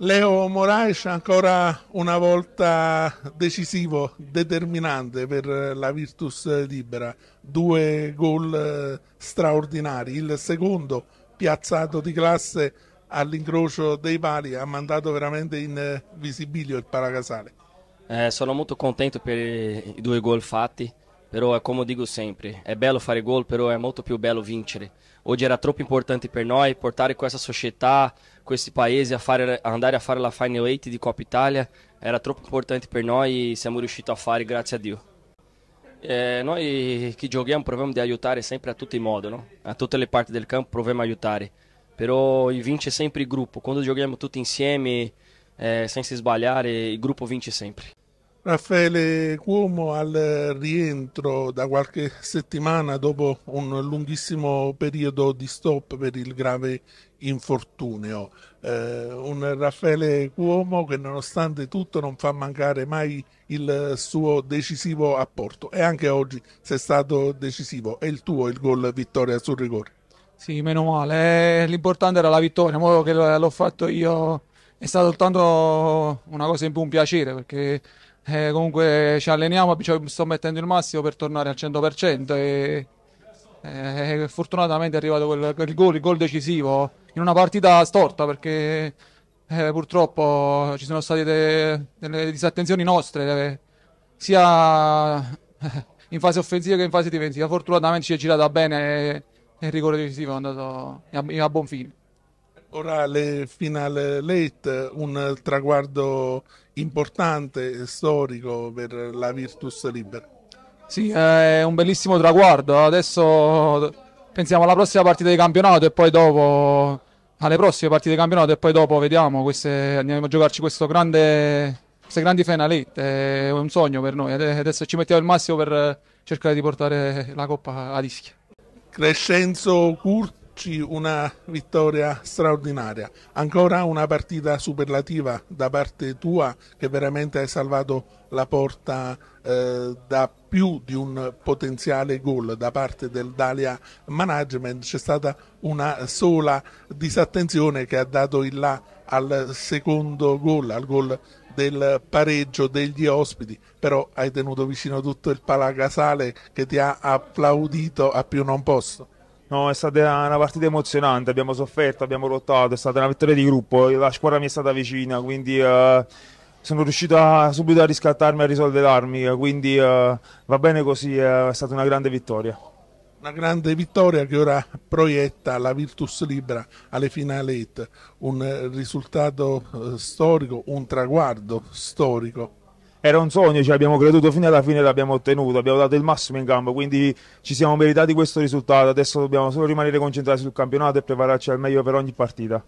Leo Moraes ancora una volta decisivo, determinante per la Virtus Libera, due gol eh, straordinari, il secondo piazzato di classe all'incrocio dei pali ha mandato veramente in eh, visibilio il Paracasale. Eh, sono molto contento per i due gol fatti, però é como digo sempre, è bello fare gol, però è molto più bello vincere. Oggi era troppo importante per noi portare questa società, questi paesi a fare, andare a fare la Final 8 di Coppa Italia, era troppo importante per noi e siamo riusciti a fare grazie a Dio. Eh, noi che giochiamo proviamo di aiutare sempre a tutti i modi, no? a tutte le parti del campo proviamo a aiutare, però vince sempre il gruppo, quando giochiamo tutti insieme eh, senza sbagliare il gruppo vince sempre. Raffaele Cuomo al rientro da qualche settimana dopo un lunghissimo periodo di stop per il grave infortunio. Eh, un Raffaele Cuomo che nonostante tutto non fa mancare mai il suo decisivo apporto e anche oggi sei stato decisivo. È il tuo il gol vittoria sul rigore. Sì, meno male. Eh, l'importante era la vittoria, in che l'ho fatto io è stato soltanto una cosa in più, un piacere perché eh, comunque ci alleniamo, cioè, sto mettendo il massimo per tornare al 100% e eh, eh, fortunatamente è arrivato quel, quel gol, il gol decisivo in una partita storta perché eh, purtroppo ci sono state de, delle disattenzioni nostre eh, sia eh, in fase offensiva che in fase difensiva. Fortunatamente ci è girata bene e, e il rigore decisivo è andato a, a buon fine orale finale late, un traguardo importante e storico per la Virtus Libera. Sì, è un bellissimo traguardo. Adesso pensiamo alla prossima partita di campionato e poi dopo alle prossime partite di campionato e poi dopo vediamo queste, andiamo a giocarci questo grande queste grandi finalette è un sogno per noi adesso ci mettiamo il massimo per cercare di portare la coppa a rischio. Crescenzo Curto c una vittoria straordinaria, ancora una partita superlativa da parte tua che veramente hai salvato la porta eh, da più di un potenziale gol da parte del Dalia Management, c'è stata una sola disattenzione che ha dato il là al secondo gol, al gol del pareggio degli ospiti, però hai tenuto vicino tutto il Palagasale che ti ha applaudito a più non posso. No, è stata una partita emozionante, abbiamo sofferto, abbiamo lottato, è stata una vittoria di gruppo, la squadra mi è stata vicina, quindi uh, sono riuscito a, subito a riscattarmi, e a risollevarmi, quindi uh, va bene così, è stata una grande vittoria. Una grande vittoria che ora proietta la Virtus Libra alle finale 8, un risultato eh, storico, un traguardo storico era un sogno, ci abbiamo creduto fino alla fine e l'abbiamo ottenuto, abbiamo dato il massimo in campo, quindi ci siamo meritati questo risultato, adesso dobbiamo solo rimanere concentrati sul campionato e prepararci al meglio per ogni partita.